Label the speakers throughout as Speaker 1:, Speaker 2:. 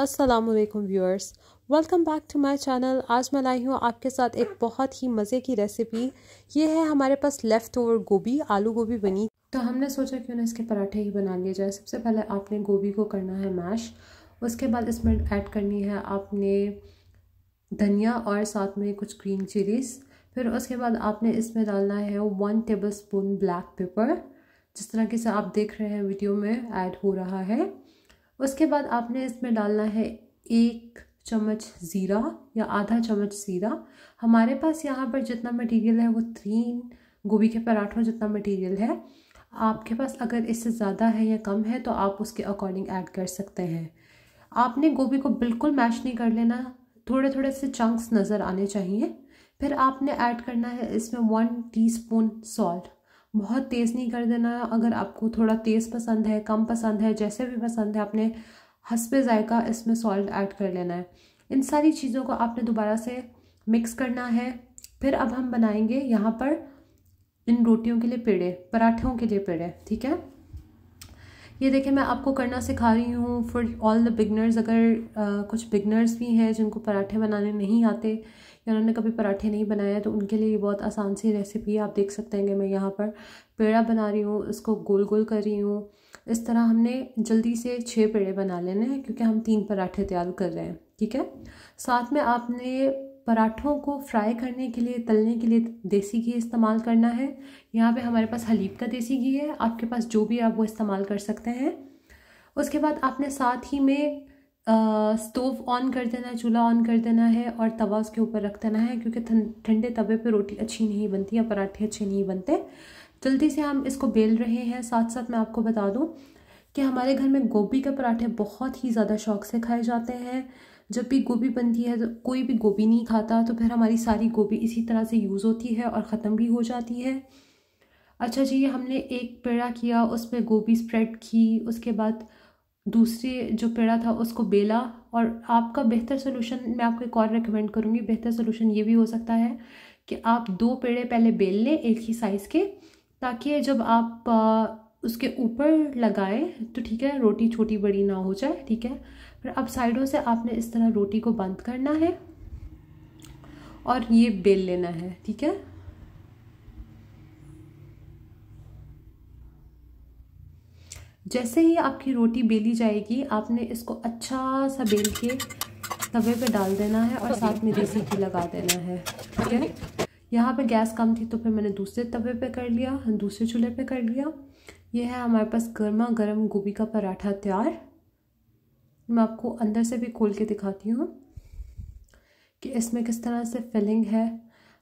Speaker 1: Aslam viewers welcome back to my channel आज मैं लाई हूँ आपके साथ एक बहुत ही मज़े की रेसिपी ये है हमारे पास लेफ़्ट ओवर गोभी आलू गोभी बनी तो हमने सोचा क्यों ना इसके पराठे ही बना लिए जाए सबसे पहले आपने गोभी को करना है मैश उसके बाद इसमें ऐड करनी है आपने धनिया और साथ में कुछ ग्रीन चिलीज़ फिर उसके बाद आपने इसमें डालना है one tablespoon black pepper जिस तरह के से आप देख रहे हैं वीडियो में ऐड हो रहा है उसके बाद आपने इसमें डालना है एक चम्मच ज़ीरा या आधा चम्मच ज़ीरा हमारे पास यहाँ पर जितना मटेरियल है वो तीन गोभी के पराठों जितना मटेरियल है आपके पास अगर इससे ज़्यादा है या कम है तो आप उसके अकॉर्डिंग ऐड कर सकते हैं आपने गोभी को बिल्कुल मैश नहीं कर लेना थोड़े थोड़े से चंक्स नज़र आने चाहिए फिर आपने ऐड करना है इसमें वन टीस्पून सॉल्ट बहुत तेज़ नहीं कर देना अगर आपको थोड़ा तेज़ पसंद है कम पसंद है जैसे भी पसंद है आपने हंसपे जायका इसमें सॉल्ट ऐड कर लेना है इन सारी चीज़ों को आपने दोबारा से मिक्स करना है फिर अब हम बनाएंगे यहाँ पर इन रोटियों के लिए पेड़े पराठों के लिए पेड़े ठीक है ये देखें मैं आपको करना सिखा रही हूँ फॉर ऑल द बिगनर्स अगर आ, कुछ बिगनर्स भी हैं जिनको पराठे बनाने नहीं आते या उन्होंने कभी पराठे नहीं बनाए तो उनके लिए ये बहुत आसान सी रेसिपी है आप देख सकते हैं कि मैं यहाँ पर पेड़ा बना रही हूँ इसको गोल गोल कर रही हूँ इस तरह हमने जल्दी से छः पेड़े बना लेने हैं क्योंकि हम तीन पराठे तैयार कर रहे हैं ठीक है साथ में आपने पराठों को फ्राई करने के लिए तलने के लिए देसी घी इस्तेमाल करना है यहाँ पे हमारे पास हलीब का देसी घी है आपके पास जो भी आप वो इस्तेमाल कर सकते हैं उसके बाद आपने साथ ही में स्टोव ऑन कर देना है चूल्हा ऑन कर देना है और तवा उसके ऊपर रख देना है क्योंकि ठंडे तवे पे रोटी अच्छी नहीं बनती या पराठे अच्छे नहीं बनते जल्दी से हम इसको बेल रहे हैं साथ साथ मैं आपको बता दूँ कि हमारे घर में गोभी के पराठे बहुत ही ज़्यादा शौक से खाए जाते हैं जब भी गोभी बनती है तो कोई भी गोभी नहीं खाता तो फिर हमारी सारी गोभी इसी तरह से यूज़ होती है और ख़त्म भी हो जाती है अच्छा जी हमने एक पेड़ा किया उस पर गोभी स्प्रेड की उसके बाद दूसरे जो पेड़ा था उसको बेला और आपका बेहतर सोल्यूशन मैं आपको एक और रिकमेंड करूँगी बेहतर सोल्यूशन ये भी हो सकता है कि आप दो पेड़े पहले बेल लें एक ही साइज़ के ताकि जब आप उसके ऊपर लगाएं तो ठीक है रोटी छोटी बड़ी ना हो जाए ठीक है फिर अब साइडों से आपने इस तरह रोटी को बंद करना है और ये बेल लेना है ठीक है जैसे ही आपकी रोटी बेली जाएगी आपने इसको अच्छा सा बेल के तवे पे डाल देना है और साथ में देसी घी लगा देना है ठीक है यहाँ पे गैस कम थी तो फिर मैंने दूसरे तवे पे कर लिया दूसरे चूल्हे पे कर लिया ये है हमारे पास गर्मा गर्म गोभी का पराठा तैयार मैं आपको अंदर से भी खोल के दिखाती हूँ कि इसमें किस तरह से फिलिंग है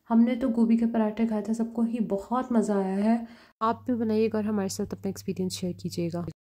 Speaker 1: हमने तो गोभी के पराठे खाए थे सबको ही बहुत मज़ा आया है आप भी बनाइएगा और हमारे साथ अपना एक्सपीरियंस शेयर कीजिएगा